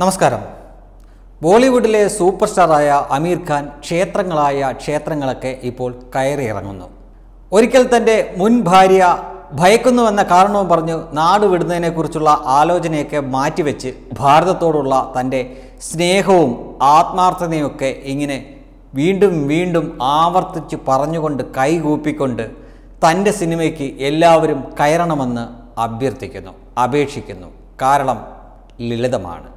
നമസ്കാരം ബോളിവുഡിലെ സൂപ്പർ സ്റ്റാറായ അമീർ ഖാൻ ക്ഷേത്രങ്ങളായ ക്ഷേത്രങ്ങളൊക്കെ ഇപ്പോൾ കയറിയിറങ്ങുന്നു ഒരിക്കൽ തൻ്റെ മുൻ ഭാര്യ ഭയക്കുന്നുവെന്ന കാരണവും പറഞ്ഞു നാട് വിടുന്നതിനെക്കുറിച്ചുള്ള ആലോചനയൊക്കെ മാറ്റിവെച്ച് ഭാരതത്തോടുള്ള തൻ്റെ സ്നേഹവും ആത്മാർത്ഥതയുമൊക്കെ ഇങ്ങനെ വീണ്ടും വീണ്ടും ആവർത്തിച്ച് പറഞ്ഞുകൊണ്ട് കൈകൂപ്പിക്കൊണ്ട് തൻ്റെ സിനിമയ്ക്ക് എല്ലാവരും കയറണമെന്ന് അഭ്യർത്ഥിക്കുന്നു അപേക്ഷിക്കുന്നു കാരണം ലളിതമാണ്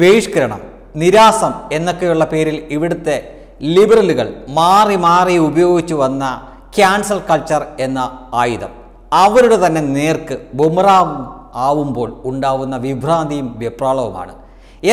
ബഹിഷ്കരണം നിരാസം എന്നൊക്കെയുള്ള പേരിൽ ഇവിടുത്തെ ലിബറലുകൾ മാറി മാറി ഉപയോഗിച്ചു വന്ന ക്യാൻസൽ കൾച്ചർ എന്ന ആയുധം അവരുടെ തന്നെ നേർക്ക് ബുമറ ആവുമ്പോൾ ഉണ്ടാവുന്ന വിഭ്രാന്തിയും വിപ്രാളവുമാണ്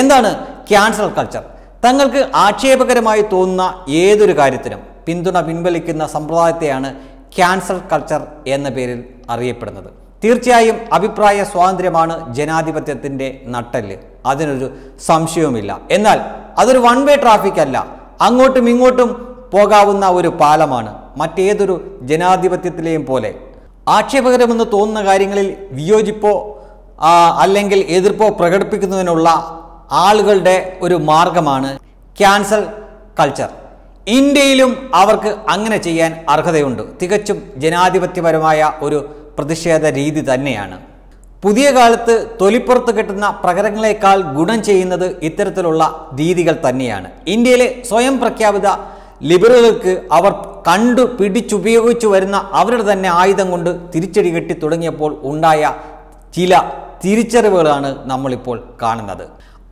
എന്താണ് ക്യാൻസൽ കൾച്ചർ തങ്ങൾക്ക് ആക്ഷേപകരമായി തോന്നുന്ന ഏതൊരു കാര്യത്തിനും പിന്തുണ പിൻവലിക്കുന്ന സമ്പ്രദായത്തെയാണ് ക്യാൻസർ കൾച്ചർ എന്ന പേരിൽ അറിയപ്പെടുന്നത് തീർച്ചയായും അഭിപ്രായ സ്വാതന്ത്ര്യമാണ് ജനാധിപത്യത്തിൻ്റെ നട്ടല് അതിനൊരു സംശയവുമില്ല എന്നാൽ അതൊരു വൺ വേ ട്രാഫിക് അല്ല അങ്ങോട്ടും ഇങ്ങോട്ടും പോകാവുന്ന ഒരു പാലമാണ് മറ്റേതൊരു ജനാധിപത്യത്തിലെയും പോലെ ആക്ഷേപകരമെന്ന് തോന്നുന്ന കാര്യങ്ങളിൽ വിയോജിപ്പോ അല്ലെങ്കിൽ എതിർപ്പോ പ്രകടിപ്പിക്കുന്നതിനുള്ള ആളുകളുടെ ഒരു മാർഗമാണ് ക്യാൻസൽ കൾച്ചർ ഇന്ത്യയിലും അവർക്ക് അങ്ങനെ ചെയ്യാൻ അർഹതയുണ്ട് തികച്ചും ജനാധിപത്യപരമായ ഒരു പ്രതിഷേധ രീതി തന്നെയാണ് പുതിയ കാലത്ത് തൊലിപ്പുറത്ത് കിട്ടുന്ന പ്രകടനങ്ങളെക്കാൾ ഗുണം ചെയ്യുന്നത് ഇത്തരത്തിലുള്ള രീതികൾ തന്നെയാണ് ഇന്ത്യയിലെ സ്വയം പ്രഖ്യാപിത ലിബറലുകൾക്ക് അവർ കണ്ടു പിടിച്ചുപയോഗിച്ചു വരുന്ന അവരുടെ തന്നെ ആയുധം കൊണ്ട് തിരിച്ചടി കെട്ടി തുടങ്ങിയപ്പോൾ ഉണ്ടായ ചില തിരിച്ചറിവുകളാണ് നമ്മളിപ്പോൾ കാണുന്നത്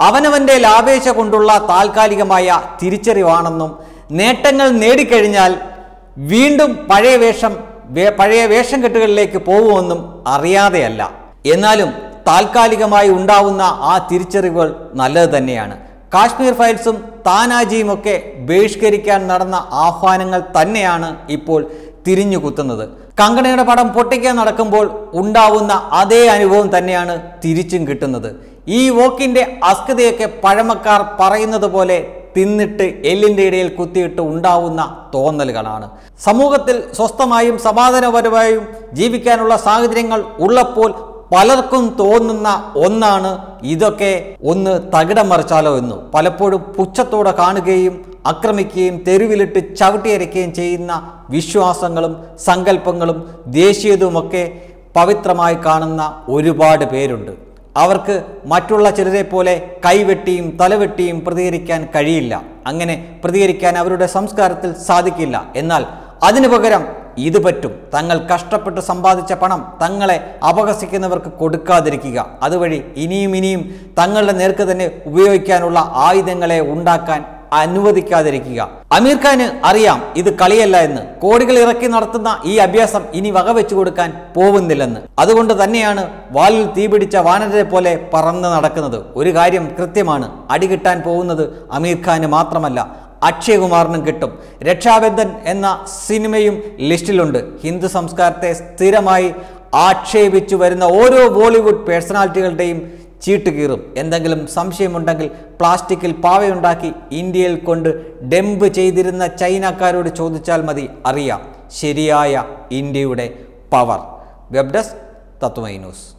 അവനവൻ്റെ ലാഭേച്ഛ കൊണ്ടുള്ള താൽക്കാലികമായ തിരിച്ചറിവാണെന്നും നേട്ടങ്ങൾ നേടിക്കഴിഞ്ഞാൽ വീണ്ടും പഴയ വേഷം പഴയ വേഷം കെട്ടുകളിലേക്ക് പോകുമെന്നും അറിയാതെയല്ല എന്നാലും താൽക്കാലികമായി ഉണ്ടാവുന്ന ആ തിരിച്ചറിവുകൾ നല്ലത് തന്നെയാണ് കാശ്മീർ ഫയൽസും താനാജിയും ഒക്കെ ബഹിഷ്കരിക്കാൻ നടന്ന ആഹ്വാനങ്ങൾ തന്നെയാണ് ഇപ്പോൾ തിരിഞ്ഞു കുത്തുന്നത് കങ്കണയുടെ പടം പൊട്ടിക്കാൻ നടക്കുമ്പോൾ ഉണ്ടാവുന്ന അതേ അനുഭവം തന്നെയാണ് തിരിച്ചും കിട്ടുന്നത് ഈ വോക്കിൻ്റെ അസ്കതയൊക്കെ പഴമക്കാർ പറയുന്നത് പോലെ തിന്നിട്ട് എല്ലിൻ്റെ ഇടയിൽ കുത്തിയിട്ട് ഉണ്ടാവുന്ന തോന്നലുകളാണ് സമൂഹത്തിൽ സ്വസ്ഥമായും സമാധാനപരമായും ജീവിക്കാനുള്ള സാഹചര്യങ്ങൾ ഉള്ളപ്പോൾ പലർക്കും തോന്നുന്ന ഒന്നാണ് ഇതൊക്കെ ഒന്ന് തകിടം മറിച്ചാലോ എന്ന് പലപ്പോഴും പുച്ഛത്തോടെ കാണുകയും ആക്രമിക്കുകയും തെരുവിലിട്ട് ചവിട്ടിയരയ്ക്കുകയും ചെയ്യുന്ന വിശ്വാസങ്ങളും സങ്കല്പങ്ങളും ദേശീയതുമൊക്കെ പവിത്രമായി കാണുന്ന ഒരുപാട് പേരുണ്ട് അവർക്ക് മറ്റുള്ള ചിലരെ പോലെ കൈവെട്ടിയും തലവെട്ടിയും പ്രതികരിക്കാൻ കഴിയില്ല അങ്ങനെ പ്രതികരിക്കാൻ അവരുടെ സംസ്കാരത്തിൽ സാധിക്കില്ല എന്നാൽ അതിനു പകരം ഇത് പറ്റും തങ്ങൾ കഷ്ടപ്പെട്ട് സമ്പാദിച്ച പണം തങ്ങളെ അപഹസിക്കുന്നവർക്ക് കൊടുക്കാതിരിക്കുക അതുവഴി ഇനിയും ഇനിയും തങ്ങളുടെ നേർക്ക് തന്നെ ഉപയോഗിക്കാനുള്ള ആയുധങ്ങളെ ഉണ്ടാക്കാൻ അനുവദിക്കാതിരിക്കുക അമീർ ഖാന് അറിയാം ഇത് കളിയല്ല എന്ന് കോടികൾ ഇറക്കി നടത്തുന്ന ഈ അഭ്യാസം ഇനി വകവെച്ചു കൊടുക്കാൻ പോകുന്നില്ലെന്ന് അതുകൊണ്ട് തന്നെയാണ് വാലിൽ തീപിടിച്ച വാനരെ പോലെ പറന്ന് നടക്കുന്നത് ഒരു കാര്യം കൃത്യമാണ് അടികിട്ടാൻ പോകുന്നത് അമീർ ഖാന് മാത്രമല്ല അക്ഷയകുമാറിനും കിട്ടും രക്ഷാബന്ധൻ എന്ന സിനിമയും ലിസ്റ്റിലുണ്ട് ഹിന്ദു സംസ്കാരത്തെ സ്ഥിരമായി ആക്ഷേപിച്ചു വരുന്ന ഓരോ ബോളിവുഡ് പേഴ്സണാലിറ്റികളുടെയും ചീട്ട് കീറും എന്തെങ്കിലും സംശയമുണ്ടെങ്കിൽ പ്ലാസ്റ്റിക്കിൽ പാവയുണ്ടാക്കി ഇന്ത്യയിൽ കൊണ്ട് ഡെമ്പ് ചെയ്തിരുന്ന ചൈനക്കാരോട് ചോദിച്ചാൽ മതി അറിയാം ശരിയായ ഇന്ത്യയുടെ power web desk Tatwamayi news